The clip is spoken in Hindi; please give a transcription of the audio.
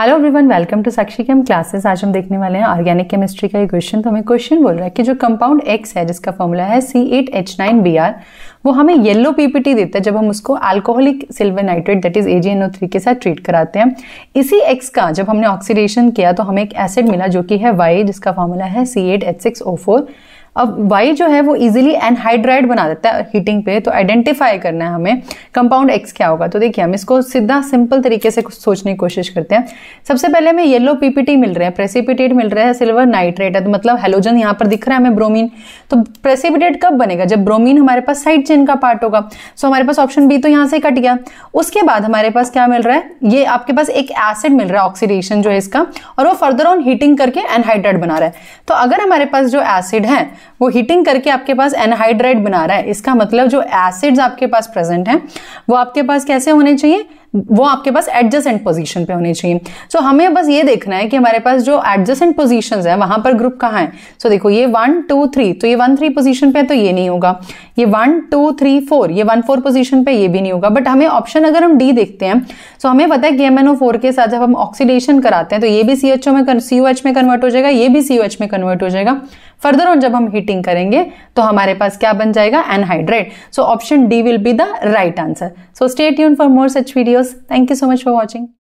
Hello everyone welcome to Sakshi chem classes आज हम देखने वाले हैं ऑर्गेनिक केमिस्ट्री का ये क्वेश्चन तो हमें क्वेश्चन बोल रहा है कि जो कंपाउंड एक्स है जिसका फॉर्मूला है C eight H nine B R वो हमें येलो पीपीटी देता है जब हम उसको alcoholic silver nitrate that is A three के साथ ट्रीट कराते हैं इसी एक्स का जब हमने ऑक्सीडेशन किया तो हमें एक एसिड मिला जो कि है वाई जिसका फॉर्मूला है C eight H six O four अब वाई जो है वो इजिली एनहाइड्राइड बना देता है हीटिंग पे तो आइडेंटिफाई करना है हमें कंपाउंड एक्स क्या होगा तो देखिए हम इसको सीधा सिंपल तरीके से सोचने की कोशिश करते हैं सबसे पहले हमें येलो पीपीटी मिल रहा है प्रेसिपिटेट मिल रहा है सिल्वर नाइट्रेट है तो मतलब हेलोजन यहाँ पर दिख रहा है हमें ब्रोमीन तो प्रेसिपिटेट कब बनेगा जब ब्रोमीन हमारे पास साइड चेन का पार्ट होगा सो हमारे पास ऑप्शन बी तो यहाँ से कट गया उसके बाद हमारे पास क्या मिल रहा है ये आपके पास एक एसिड मिल रहा है ऑक्सीडेशन जो है इसका और वो फर्दर ऑन हीटिंग करके एनहाइड्रेट बना रहा है तो अगर हमारे पास जो एसिड है वो हीटिंग करके आपके पास एनहाइड्राइड बना रहा है इसका मतलब जो एसिड्स आपके पास प्रेजेंट हैं वो आपके पास कैसे होने चाहिए वो आपके पास एडजस्टेंट पोजीशन पे होने चाहिए सो so, हमें बस ये देखना है कि हमारे पास जो एडजस्टेंट पोजिशन है वहां पर ग्रुप कहाँ है सो so, देखो ये वन टू थ्री तो ये वन थ्री पोजिशन पे है तो ये नहीं होगा ये वन टू थ्री फोर ये वन फोर पोजिशन पे ये भी नहीं होगा बट हमें ऑप्शन अगर हम डी देखते हैं सो तो so हमें पता है कि एम एन ओ फोर के साथ जब हम ऑक्सीडेशन कराते हैं तो ये भी सी एच ओ में सी यू एच में कन्वर्ट हो जाएगा ये भी सी यू एच में कन्वर्ट हो जाएगा फर्दर ऑन जब हम हीटिंग करेंगे तो हमारे पास क्या बन जाएगा anhydride so option D will be the right answer so stay tuned for more such video videos. Thank you so much for watching.